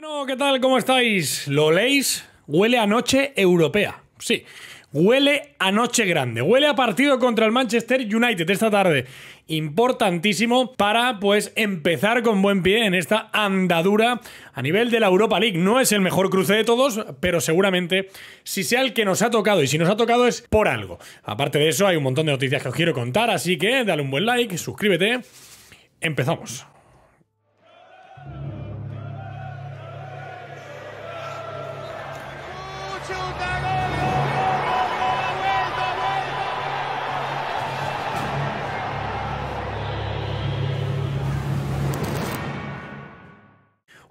Bueno, ¿qué tal? ¿Cómo estáis? ¿Lo leéis? Huele a noche europea. Sí, huele a noche grande. Huele a partido contra el Manchester United esta tarde. Importantísimo para, pues, empezar con buen pie en esta andadura a nivel de la Europa League. No es el mejor cruce de todos, pero seguramente si sea el que nos ha tocado y si nos ha tocado es por algo. Aparte de eso, hay un montón de noticias que os quiero contar, así que dale un buen like, suscríbete. Empezamos.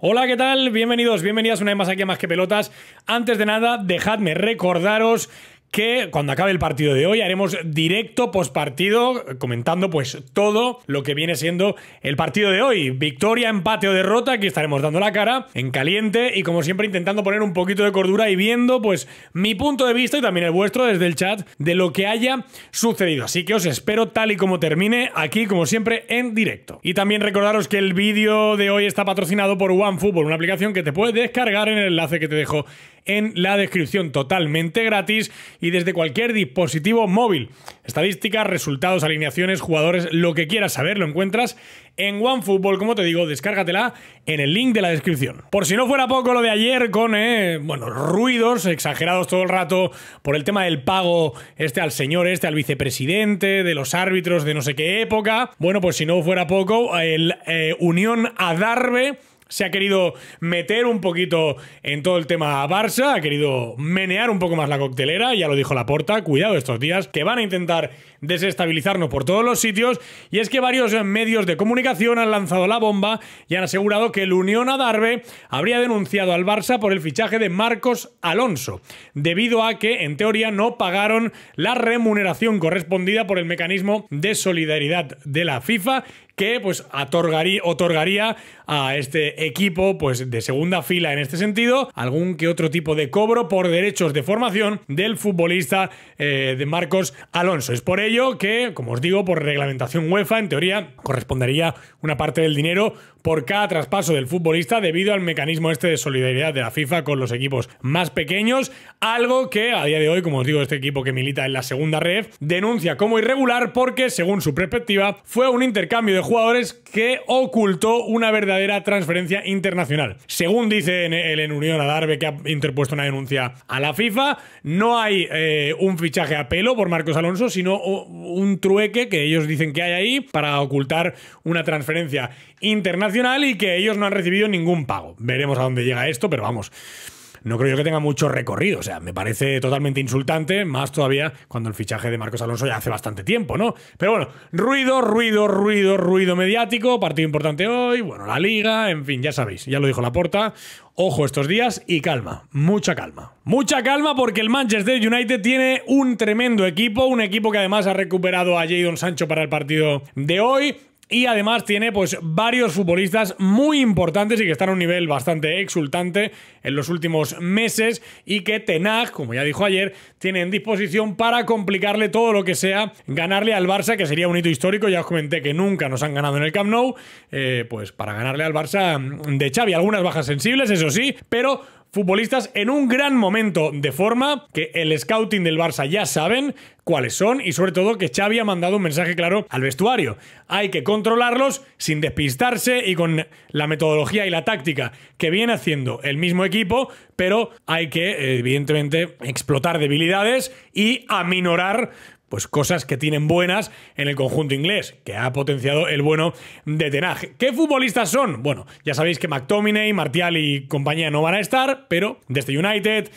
Hola, ¿qué tal? Bienvenidos, bienvenidas una vez más aquí a Más que Pelotas. Antes de nada, dejadme recordaros que cuando acabe el partido de hoy haremos directo post partido comentando pues todo lo que viene siendo el partido de hoy. Victoria, empate o derrota, aquí estaremos dando la cara en caliente y como siempre intentando poner un poquito de cordura y viendo pues mi punto de vista y también el vuestro desde el chat de lo que haya sucedido. Así que os espero tal y como termine aquí como siempre en directo. Y también recordaros que el vídeo de hoy está patrocinado por OneFootball, una aplicación que te puedes descargar en el enlace que te dejo en la descripción totalmente gratis y desde cualquier dispositivo móvil. Estadísticas, resultados, alineaciones, jugadores, lo que quieras saber, lo encuentras en OneFootball, como te digo, descárgatela en el link de la descripción. Por si no fuera poco lo de ayer con, eh, bueno, ruidos exagerados todo el rato por el tema del pago este al señor, este al vicepresidente, de los árbitros de no sé qué época. Bueno, pues si no fuera poco, el eh, Unión Adarve se ha querido meter un poquito en todo el tema Barça, ha querido menear un poco más la coctelera, ya lo dijo la Porta, cuidado estos días, que van a intentar desestabilizarnos por todos los sitios, y es que varios medios de comunicación han lanzado la bomba y han asegurado que el Unión Adarve habría denunciado al Barça por el fichaje de Marcos Alonso, debido a que, en teoría, no pagaron la remuneración correspondida por el mecanismo de solidaridad de la FIFA que pues otorgaría, a este equipo pues de segunda fila en este sentido algún que otro tipo de cobro por derechos de formación del futbolista eh, de Marcos Alonso. Es por ello que, como os digo, por reglamentación UEFA, en teoría correspondería una parte del dinero por cada traspaso del futbolista debido al mecanismo este de solidaridad de la FIFA con los equipos más pequeños, algo que a día de hoy, como os digo, este equipo que milita en la segunda red denuncia como irregular porque, según su perspectiva, fue un intercambio de jugadores que ocultó una verdadera transferencia internacional. Según dice el en Unión Adarve que ha interpuesto una denuncia a la FIFA, no hay eh, un fichaje a pelo por Marcos Alonso, sino un trueque que ellos dicen que hay ahí para ocultar una transferencia internacional y que ellos no han recibido ningún pago. Veremos a dónde llega esto, pero vamos no creo yo que tenga mucho recorrido. O sea, me parece totalmente insultante, más todavía cuando el fichaje de Marcos Alonso ya hace bastante tiempo, ¿no? Pero bueno, ruido, ruido, ruido, ruido mediático, partido importante hoy, bueno, la liga, en fin, ya sabéis, ya lo dijo la Laporta. Ojo estos días y calma, mucha calma. Mucha calma porque el Manchester United tiene un tremendo equipo, un equipo que además ha recuperado a Jadon Sancho para el partido de hoy, y además tiene pues varios futbolistas muy importantes y que están a un nivel bastante exultante en los últimos meses y que Tenag, como ya dijo ayer, tiene en disposición para complicarle todo lo que sea ganarle al Barça, que sería un hito histórico. Ya os comenté que nunca nos han ganado en el Camp Nou, eh, pues para ganarle al Barça de Xavi. Algunas bajas sensibles, eso sí, pero futbolistas en un gran momento de forma, que el scouting del Barça ya saben cuáles son y sobre todo que Xavi ha mandado un mensaje claro al vestuario. Hay que controlarlos sin despistarse y con la metodología y la táctica que viene haciendo el mismo equipo, pero hay que evidentemente explotar debilidades y aminorar pues cosas que tienen buenas en el conjunto inglés, que ha potenciado el bueno de Tenaje. ¿Qué futbolistas son? Bueno, ya sabéis que McTominay, Martial y compañía no van a estar, pero desde United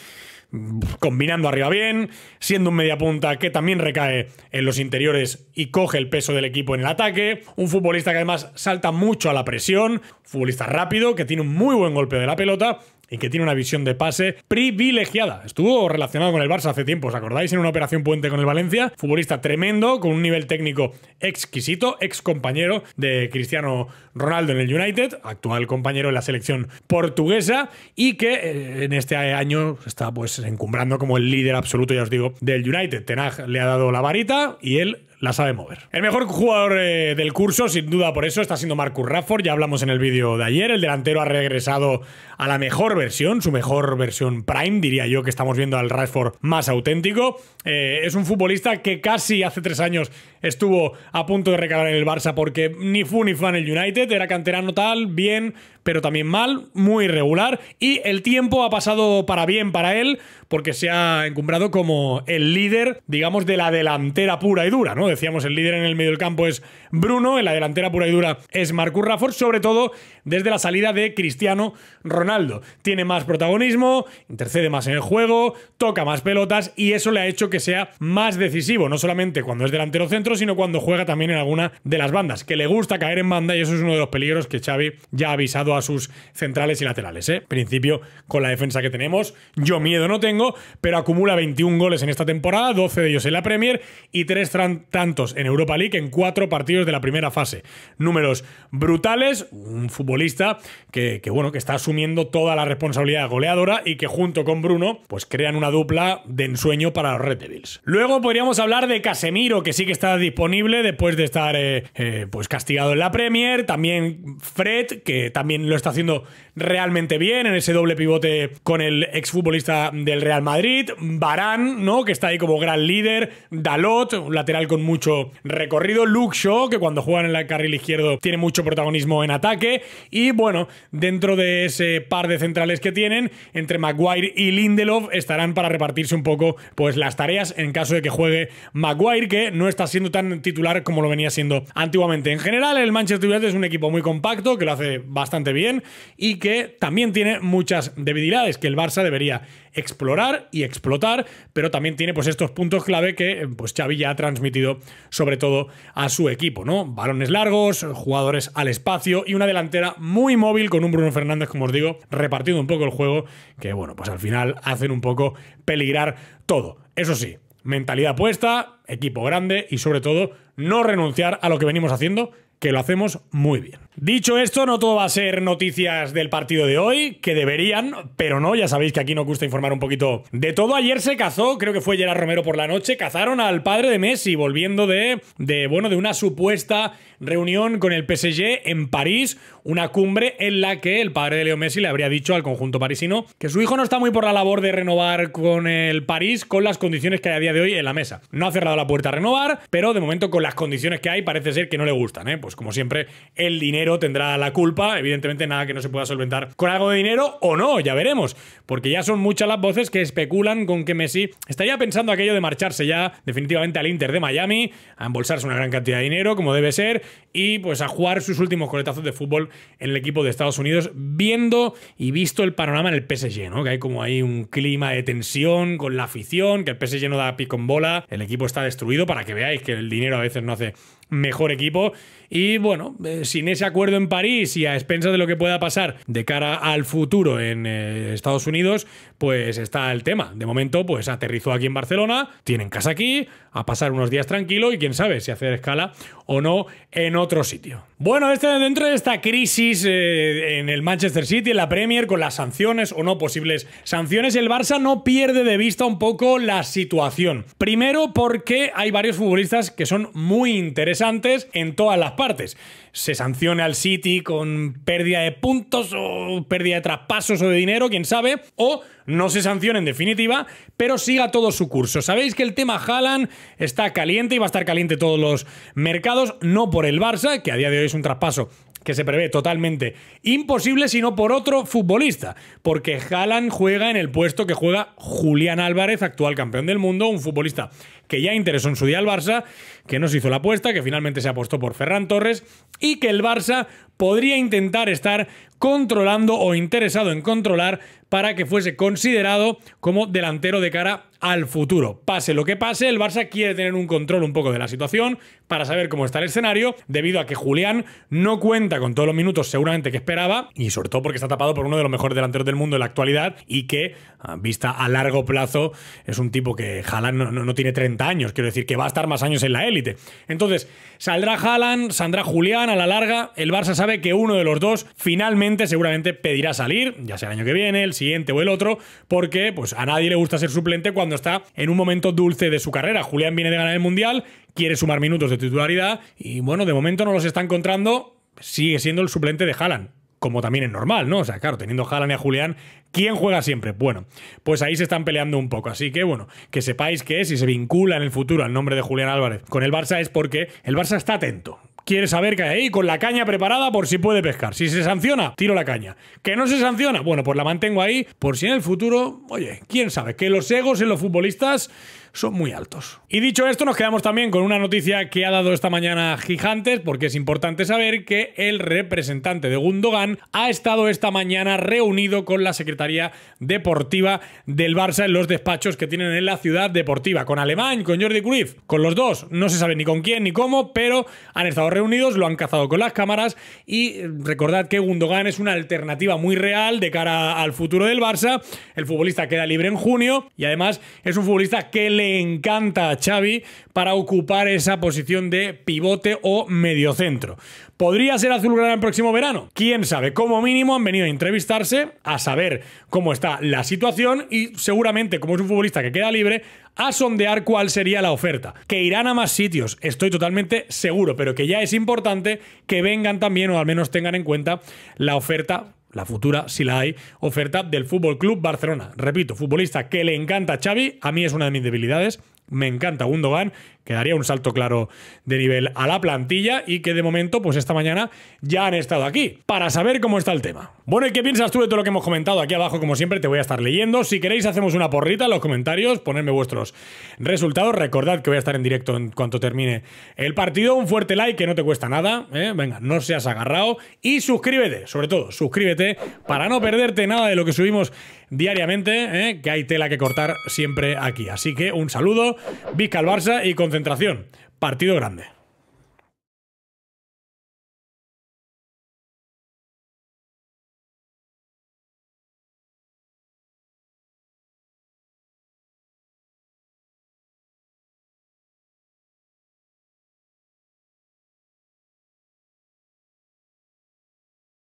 combinando arriba bien, siendo un mediapunta que también recae en los interiores y coge el peso del equipo en el ataque, un futbolista que además salta mucho a la presión, futbolista rápido, que tiene un muy buen golpe de la pelota y que tiene una visión de pase privilegiada. Estuvo relacionado con el Barça hace tiempo, ¿os acordáis? En una operación puente con el Valencia. Futbolista tremendo, con un nivel técnico exquisito, ex compañero de Cristiano Ronaldo en el United, actual compañero en la selección portuguesa y que eh, en este año está pues encumbrando como el líder absoluto, ya os digo, del United. Tenag le ha dado la varita y él la sabe mover. El mejor jugador eh, del curso, sin duda por eso, está siendo Marcus Rafford. Ya hablamos en el vídeo de ayer. El delantero ha regresado a la mejor versión, su mejor versión prime, diría yo, que estamos viendo al Rafford más auténtico. Eh, es un futbolista que casi hace tres años estuvo a punto de recalar en el Barça porque ni fu ni en el United. Era canterano tal, bien, pero también mal, muy irregular. Y el tiempo ha pasado para bien para él porque se ha encumbrado como el líder, digamos, de la delantera pura y dura, ¿no? Decíamos, el líder en el medio del campo es Bruno, en la delantera pura y dura es Marcus Rafford, sobre todo desde la salida de Cristiano Ronaldo. Tiene más protagonismo, intercede más en el juego, toca más pelotas y eso le ha hecho que sea más decisivo, no solamente cuando es delantero centro, sino cuando juega también en alguna de las bandas, que le gusta caer en banda y eso es uno de los peligros que Xavi ya ha avisado a sus centrales y laterales. ¿eh? En principio, con la defensa que tenemos, yo miedo no tengo pero acumula 21 goles en esta temporada, 12 de ellos en la Premier y 3 tantos en Europa League en 4 partidos de la primera fase. Números brutales, un futbolista que, bueno, que está asumiendo toda la responsabilidad goleadora y que junto con Bruno, pues crean una dupla de ensueño para los Red Devils. Luego podríamos hablar de Casemiro, que sí que está disponible después de estar eh, eh, pues castigado en la Premier, también Fred, que también lo está haciendo realmente bien en ese doble pivote con el ex futbolista del Real Real Madrid, Barán, ¿no? Que está ahí como gran líder, Dalot, un lateral con mucho recorrido, Luxo, que cuando juega en el carril izquierdo tiene mucho protagonismo en ataque, y bueno, dentro de ese par de centrales que tienen, entre Maguire y Lindelof estarán para repartirse un poco pues las tareas en caso de que juegue Maguire, que no está siendo tan titular como lo venía siendo antiguamente. En general, el Manchester United es un equipo muy compacto, que lo hace bastante bien y que también tiene muchas debilidades que el Barça debería explorar y explotar, pero también tiene pues estos puntos clave que pues Xavi ya ha transmitido sobre todo a su equipo, ¿no? Balones largos, jugadores al espacio y una delantera muy móvil con un Bruno Fernández, como os digo, repartiendo un poco el juego, que bueno, pues al final hacen un poco peligrar todo. Eso sí, mentalidad puesta, equipo grande y sobre todo no renunciar a lo que venimos haciendo, que lo hacemos muy bien. Dicho esto, no todo va a ser noticias del partido de hoy, que deberían, pero no, ya sabéis que aquí nos gusta informar un poquito de todo. Ayer se cazó, creo que fue Gerard Romero por la noche, cazaron al padre de Messi volviendo de, de, bueno, de una supuesta reunión con el PSG en París, una cumbre en la que el padre de Leo Messi le habría dicho al conjunto parisino que su hijo no está muy por la labor de renovar con el París con las condiciones que hay a día de hoy en la mesa. No ha cerrado la puerta a renovar, pero de momento con las condiciones que hay parece ser que no le gustan, ¿eh? Pues pues como siempre, el dinero tendrá la culpa. Evidentemente, nada que no se pueda solventar con algo de dinero o no, ya veremos. Porque ya son muchas las voces que especulan con que Messi estaría pensando aquello de marcharse ya definitivamente al Inter de Miami, a embolsarse una gran cantidad de dinero, como debe ser, y pues a jugar sus últimos coletazos de fútbol en el equipo de Estados Unidos, viendo y visto el panorama en el PSG, ¿no? Que hay como ahí un clima de tensión con la afición, que el PSG no da pico en bola, el equipo está destruido, para que veáis que el dinero a veces no hace mejor equipo. Y bueno, eh, sin ese acuerdo en París y a expensas de lo que pueda pasar de cara al futuro en eh, Estados Unidos, pues está el tema. De momento, pues aterrizó aquí en Barcelona, tienen casa aquí, a pasar unos días tranquilo y quién sabe si hacer escala o no en otro sitio. Bueno, este, dentro de esta crisis eh, en el Manchester City, en la Premier, con las sanciones o no posibles sanciones, el Barça no pierde de vista un poco la situación. Primero porque hay varios futbolistas que son muy interesantes en todas las partes se sancione al City con pérdida de puntos o pérdida de traspasos o de dinero, quién sabe, o no se sancione en definitiva, pero siga todo su curso. Sabéis que el tema Haaland está caliente y va a estar caliente todos los mercados, no por el Barça, que a día de hoy es un traspaso que se prevé totalmente imposible, sino por otro futbolista, porque Haaland juega en el puesto que juega Julián Álvarez, actual campeón del mundo, un futbolista que ya interesó en su día al Barça, que no se hizo la apuesta, que finalmente se apostó por Ferran Torres y que el Barça podría intentar estar controlando o interesado en controlar para que fuese considerado como delantero de cara al futuro. Pase lo que pase, el Barça quiere tener un control un poco de la situación para saber cómo está el escenario, debido a que Julián no cuenta con todos los minutos seguramente que esperaba, y sobre todo porque está tapado por uno de los mejores delanteros del mundo en la actualidad y que, ah, vista a largo plazo, es un tipo que ojalá no tiene 30 años. Quiero decir que va a estar más años en la élite. Entonces, saldrá Haaland, saldrá Julián a la larga. El Barça sabe que uno de los dos finalmente seguramente pedirá salir, ya sea el año que viene, el siguiente o el otro, porque pues a nadie le gusta ser suplente cuando está en un momento dulce de su carrera. Julián viene de ganar el Mundial, quiere sumar minutos de titularidad y bueno, de momento no los está encontrando, sigue siendo el suplente de Haaland como también es normal, ¿no? O sea, claro, teniendo Haaland y a Julián, ¿quién juega siempre? Bueno, pues ahí se están peleando un poco. Así que, bueno, que sepáis que si se vincula en el futuro al nombre de Julián Álvarez con el Barça es porque el Barça está atento. Quiere saber que hay ahí con la caña preparada por si puede pescar. Si se sanciona, tiro la caña. ¿Que no se sanciona? Bueno, pues la mantengo ahí por si en el futuro, oye, quién sabe, que los egos en los futbolistas son muy altos. Y dicho esto, nos quedamos también con una noticia que ha dado esta mañana Gigantes, porque es importante saber que el representante de Gundogan ha estado esta mañana reunido con la Secretaría Deportiva del Barça en los despachos que tienen en la ciudad deportiva, con Alemán, con Jordi Cruyff, con los dos. No se sabe ni con quién ni cómo, pero han estado reunidos, lo han cazado con las cámaras y eh, recordad que Gundogan es una alternativa muy real de cara al futuro del Barça. El futbolista queda libre en junio y además es un futbolista que le encanta a Xavi para ocupar esa posición de pivote o mediocentro. ¿Podría ser azulgrana el próximo verano? ¿Quién sabe? Como mínimo han venido a entrevistarse, a saber cómo está la situación y seguramente, como es un futbolista que queda libre, a sondear cuál sería la oferta. Que irán a más sitios, estoy totalmente seguro, pero que ya es importante que vengan también o al menos tengan en cuenta la oferta la futura, si la hay, oferta del Fútbol Club Barcelona. Repito, futbolista que le encanta a Xavi, a mí es una de mis debilidades. Me encanta Gundogan, quedaría daría un salto claro de nivel a la plantilla y que de momento, pues esta mañana ya han estado aquí para saber cómo está el tema. Bueno, ¿y qué piensas tú de todo lo que hemos comentado? Aquí abajo, como siempre, te voy a estar leyendo. Si queréis, hacemos una porrita en los comentarios, ponedme vuestros resultados. Recordad que voy a estar en directo en cuanto termine el partido. Un fuerte like que no te cuesta nada. ¿eh? Venga, no seas agarrado. Y suscríbete, sobre todo, suscríbete para no perderte nada de lo que subimos diariamente, ¿eh? que hay tela que cortar siempre aquí. Así que un saludo, Vizca al Barça y con concentración. Partido grande.